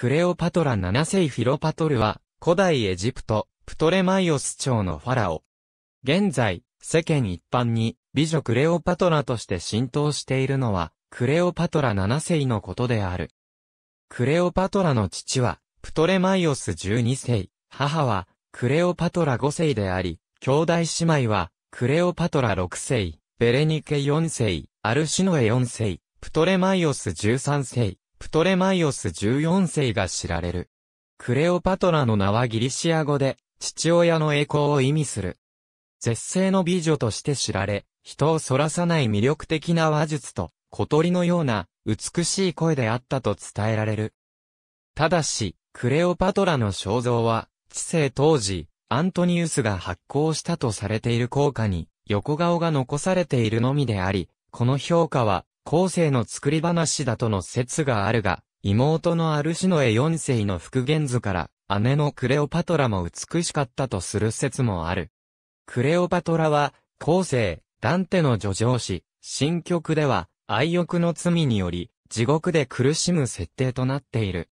クレオパトラ7世フィロパトルは、古代エジプト、プトレマイオス朝のファラオ。現在、世間一般に、美女クレオパトラとして浸透しているのは、クレオパトラ7世のことである。クレオパトラの父は、プトレマイオス12世、母は、クレオパトラ5世であり、兄弟姉妹は、クレオパトラ6世、ベレニケ4世、アルシノエ4世、プトレマイオス13世、プトレマイオス14世が知られる。クレオパトラの名はギリシア語で、父親の栄光を意味する。絶世の美女として知られ、人をそらさない魅力的な話術と、小鳥のような美しい声であったと伝えられる。ただし、クレオパトラの肖像は、知性当時、アントニウスが発行したとされている効果に、横顔が残されているのみであり、この評価は、後世の作り話だとの説があるが、妹のアルシノエ4世の復元図から、姉のクレオパトラも美しかったとする説もある。クレオパトラは、後世、ダンテの叙情詩、新曲では、愛欲の罪により、地獄で苦しむ設定となっている。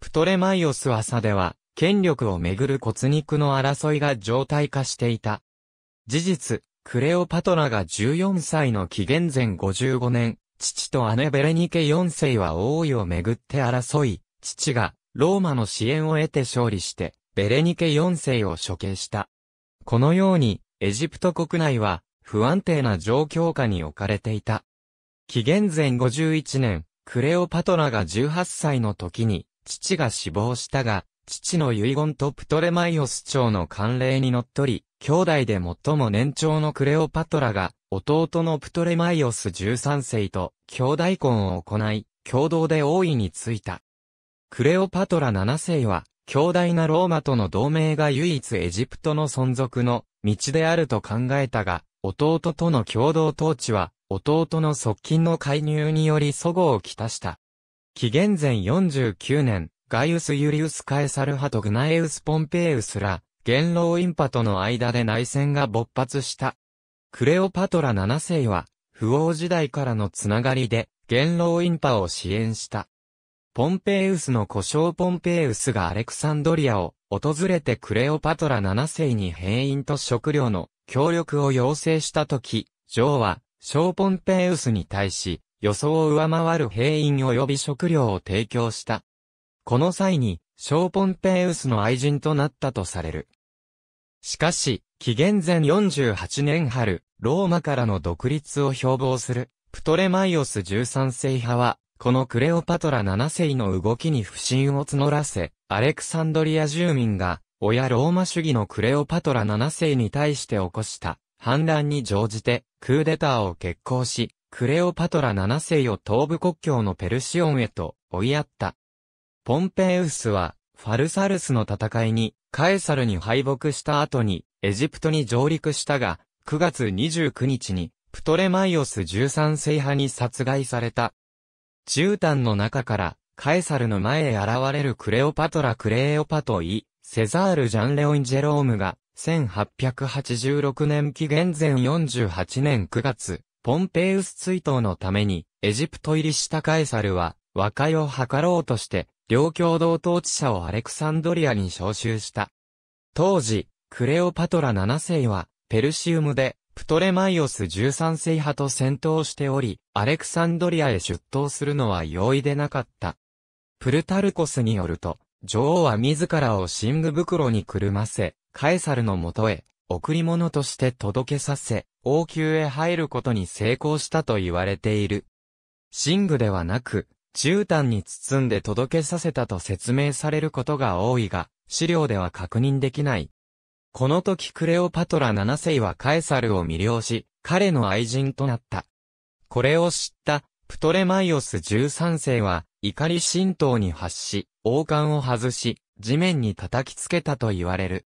プトレマイオス朝では、権力をめぐる骨肉の争いが常態化していた。事実、クレオパトラが14歳の紀元前55年、父と姉ベレニケ4世は王位をめぐって争い、父がローマの支援を得て勝利して、ベレニケ4世を処刑した。このように、エジプト国内は不安定な状況下に置かれていた。紀元前51年、クレオパトラが18歳の時に、父が死亡したが、父の遺言とプトレマイオス朝の慣例にのっとり、兄弟で最も年長のクレオパトラが、弟のプトレマイオス13世と兄弟婚を行い、共同で王位についた。クレオパトラ7世は、強大なローマとの同盟が唯一エジプトの存続の道であると考えたが、弟との共同統治は、弟の側近の介入により祖語をきたした。紀元前49年、ガイウス・ユリウス・カエサル派とグナエウス・ポンペイウスら、元老インパとの間で内戦が勃発した。クレオパトラ7世は、不王時代からのつながりで、元老院派を支援した。ポンペイウスの故障ポンペイウスがアレクサンドリアを訪れてクレオパトラ7世に兵員と食料の協力を要請したとき、ジョーは、小ポンペイウスに対し、予想を上回る兵員及び食料を提供した。この際に、小ポンペイウスの愛人となったとされる。しかし、紀元前48年春、ローマからの独立を標榜する、プトレマイオス13世派は、このクレオパトラ7世の動きに不信を募らせ、アレクサンドリア住民が、親ローマ主義のクレオパトラ7世に対して起こした反乱に乗じてクーデターを決行し、クレオパトラ7世を東部国境のペルシオンへと追いやった。ポンペイウスはファルサルスの戦いに、カエサルに敗北した後に、エジプトに上陸したが、9月29日に、プトレマイオス13世派に殺害された。絨毯の中から、カエサルの前へ現れるクレオパトラ・クレオパトイ、セザール・ジャン・レオン・ジェロームが、1886年紀元前48年9月、ポンペイウス追悼のために、エジプト入りしたカエサルは、和解を図ろうとして、両共同統治者をアレクサンドリアに召集した。当時、クレオパトラ7世は、ペルシウムで、プトレマイオス13世派と戦闘しており、アレクサンドリアへ出頭するのは容易でなかった。プルタルコスによると、女王は自らを寝具袋にくるませ、カエサルのもとへ、贈り物として届けさせ、王宮へ入ることに成功したと言われている。寝具ではなく、絨毯に包んで届けさせたと説明されることが多いが、資料では確認できない。この時クレオパトラ7世はカエサルを魅了し、彼の愛人となった。これを知った、プトレマイオス13世は、怒り神道に発し、王冠を外し、地面に叩きつけたと言われる。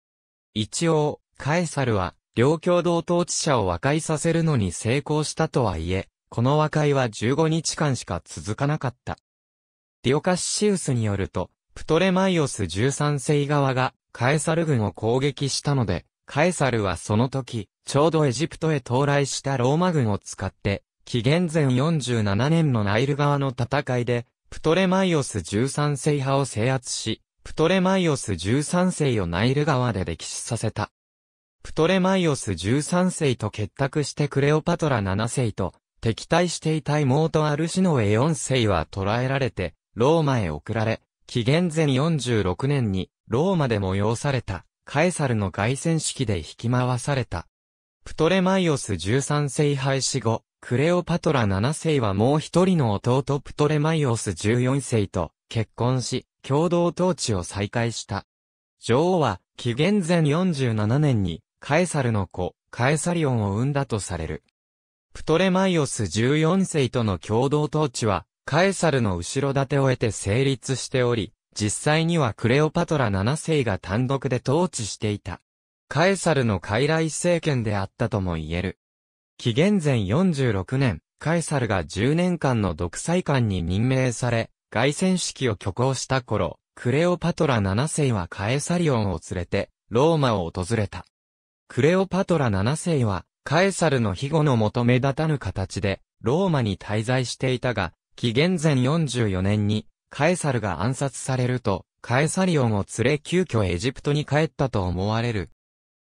一応、カエサルは、両共同統治者を和解させるのに成功したとはいえ、この和解は15日間しか続かなかった。ディオカッシウスによると、プトレマイオス13世側がカエサル軍を攻撃したので、カエサルはその時、ちょうどエジプトへ到来したローマ軍を使って、紀元前47年のナイル川の戦いで、プトレマイオス13世派を制圧し、プトレマイオス13世をナイル川で歴史させた。プトレマイオス13世と結託してクレオパトラ7世と敵対していた妹アルシノエ4世は捕らえられて、ローマへ送られ、紀元前46年に、ローマで催された、カエサルの凱旋式で引き回された。プトレマイオス13世廃止後、クレオパトラ7世はもう一人の弟プトレマイオス14世と結婚し、共同統治を再開した。女王は、紀元前47年に、カエサルの子、カエサリオンを産んだとされる。プトレマイオス14世との共同統治は、カエサルの後ろ盾を得て成立しており、実際にはクレオパトラ7世が単独で統治していた。カエサルの傀儡政権であったとも言える。紀元前46年、カエサルが10年間の独裁官に任命され、外戦式を挙行した頃、クレオパトラ7世はカエサリオンを連れて、ローマを訪れた。クレオパトラ7世は、カエサルの庇護の求め立たぬ形で、ローマに滞在していたが、紀元前44年に、カエサルが暗殺されると、カエサリオンを連れ急遽エジプトに帰ったと思われる。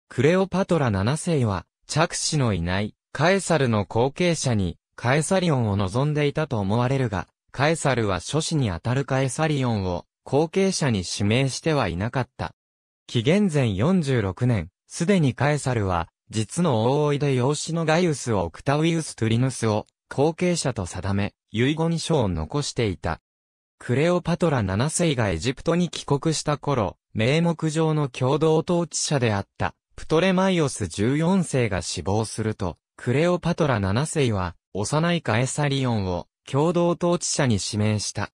クレオパトラ7世は、着手のいない、カエサルの後継者に、カエサリオンを望んでいたと思われるが、カエサルは諸子にあたるカエサリオンを、後継者に指名してはいなかった。紀元前46年、すでにカエサルは、実の大いで養子のガイウス・をオクタウィウス・トゥリヌスを後継者と定め、遺言書を残していた。クレオパトラ7世がエジプトに帰国した頃、名目上の共同統治者であったプトレマイオス14世が死亡すると、クレオパトラ7世は幼いカエサリオンを共同統治者に指名した。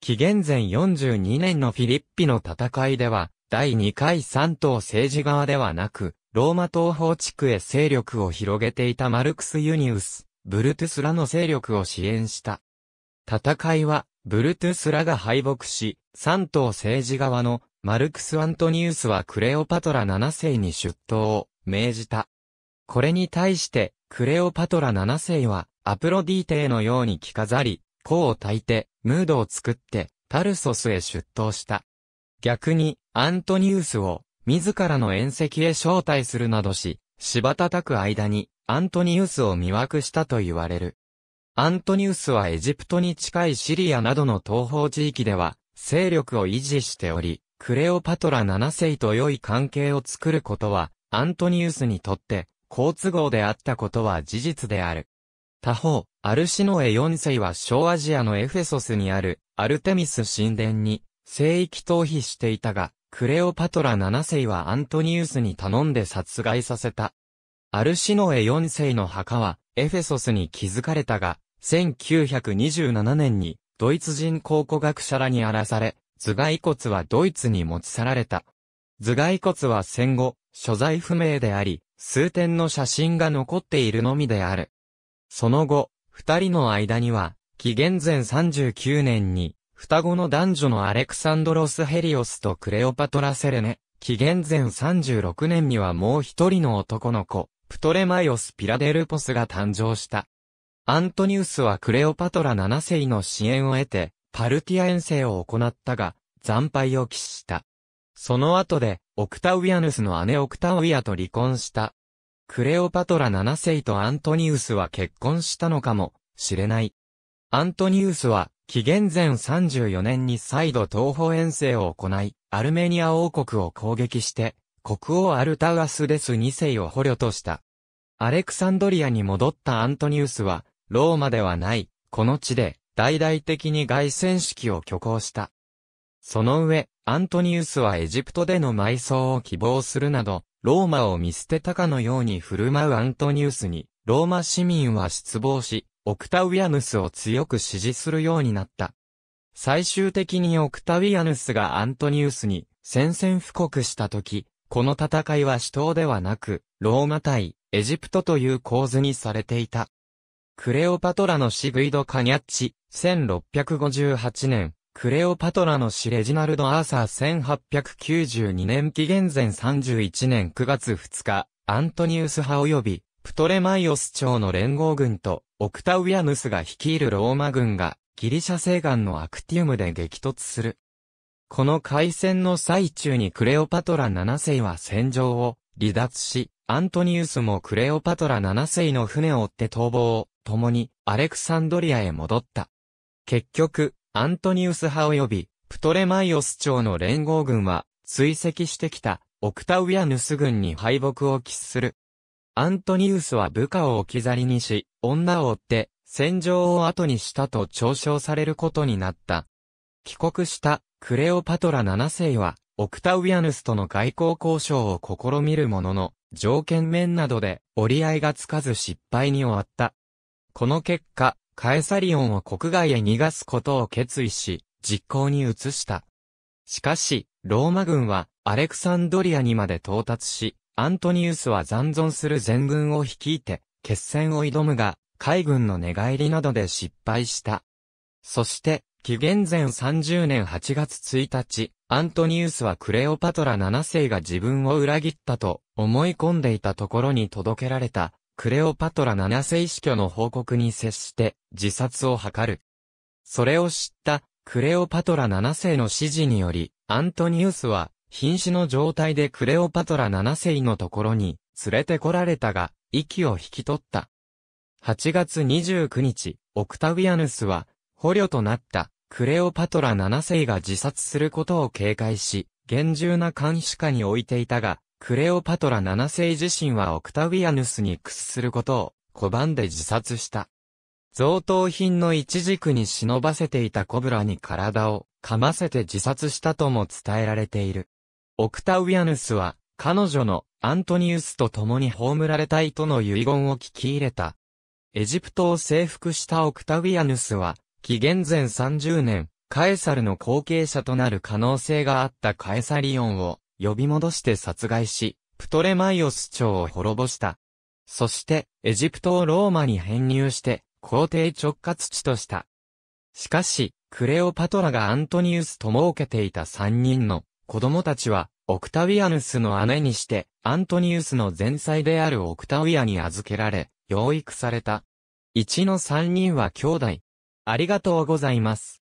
紀元前42年のフィリッピの戦いでは、第2回3党政治側ではなく、ローマ東方地区へ勢力を広げていたマルクス・ユニウス、ブルトゥスらの勢力を支援した。戦いは、ブルトゥスらが敗北し、三島政治側のマルクス・アントニウスはクレオパトラ7世に出頭を命じた。これに対して、クレオパトラ7世は、アプロディーテのように着飾り、甲を焚いて、ムードを作って、タルソスへ出頭した。逆に、アントニウスを、自らの宴席へ招待するなどし、芝叩く間に、アントニウスを魅惑したと言われる。アントニウスはエジプトに近いシリアなどの東方地域では、勢力を維持しており、クレオパトラ7世と良い関係を作ることは、アントニウスにとって、好都合であったことは事実である。他方、アルシノエ4世は小アジアのエフェソスにあるアルテミス神殿に聖域逃避していたが、クレオパトラ7世はアントニウスに頼んで殺害させた。アルシノエ4世の墓は、エフェソスに築かれたが、1927年に、ドイツ人考古学者らに荒らされ、頭蓋骨はドイツに持ち去られた。頭蓋骨は戦後、所在不明であり、数点の写真が残っているのみである。その後、二人の間には、紀元前39年に、双子の男女のアレクサンドロス・ヘリオスとクレオパトラ・セレネ、紀元前36年にはもう一人の男の子、プトレマイオス・ピラデルポスが誕生した。アントニウスはクレオパトラ7世の支援を得て、パルティア遠征を行ったが、惨敗を喫した。その後で、オクタウィアヌスの姉オクタウィアと離婚した。クレオパトラ7世とアントニウスは結婚したのかもしれない。アントニウスは紀元前34年に再度東方遠征を行い、アルメニア王国を攻撃して、国王アルタウアスデス2世を捕虜とした。アレクサンドリアに戻ったアントニウスは、ローマではない、この地で、大々的に凱旋式を挙行した。その上、アントニウスはエジプトでの埋葬を希望するなど、ローマを見捨てたかのように振る舞うアントニウスに、ローマ市民は失望し、オクタウィアヌスを強く支持するようになった。最終的にオクタウィアヌスがアントニウスに宣戦布告した時、この戦いは死闘ではなく、ローマ対エジプトという構図にされていた。クレオパトラのシブイド・カニャッチ、1658年、クレオパトラの死レジナルド・アーサー1892年紀元前31年9月2日、アントニウス派及び、プトレマイオス朝の連合軍と、オクタウィアヌスが率いるローマ軍がギリシャ西岸のアクティウムで激突する。この海戦の最中にクレオパトラ7世は戦場を離脱し、アントニウスもクレオパトラ7世の船を追って逃亡を、共にアレクサンドリアへ戻った。結局、アントニウス派及び、プトレマイオス朝の連合軍は、追跡してきた、オクタウィアヌス軍に敗北を喫する。アントニウスは部下を置き去りにし、女を追って、戦場を後にしたと嘲笑されることになった。帰国したクレオパトラ7世は、オクタウィアヌスとの外交交渉を試みるものの、条件面などで折り合いがつかず失敗に終わった。この結果、カエサリオンを国外へ逃がすことを決意し、実行に移した。しかし、ローマ軍はアレクサンドリアにまで到達し、アントニウスは残存する全軍を率いて、決戦を挑むが、海軍の寝返りなどで失敗した。そして、紀元前30年8月1日、アントニウスはクレオパトラ7世が自分を裏切ったと思い込んでいたところに届けられた、クレオパトラ7世死去の報告に接して自殺を図る。それを知ったクレオパトラ7世の指示により、アントニウスは瀕死の状態でクレオパトラ七世のところに連れてこられたが、息を引き取った。8月29日、オクタウィアヌスは、捕虜となったクレオパトラ七世が自殺することを警戒し、厳重な監視下に置いていたが、クレオパトラ七世自身はオクタウィアヌスに屈することを拒んで自殺した。贈答品の一軸に忍ばせていたコブラに体を噛ませて自殺したとも伝えられている。オクタウィアヌスは、彼女のアントニウスと共に葬られたいとの遺言を聞き入れた。エジプトを征服したオクタウィアヌスは、紀元前30年、カエサルの後継者となる可能性があったカエサリオンを呼び戻して殺害し、プトレマイオス朝を滅ぼした。そして、エジプトをローマに編入して、皇帝直轄地とした。しかし、クレオパトラがアントニウスと設けていた3人の子供たちは、オクタウィアヌスの姉にして、アントニウスの前妻であるオクタウィアに預けられ、養育された。一の三人は兄弟。ありがとうございます。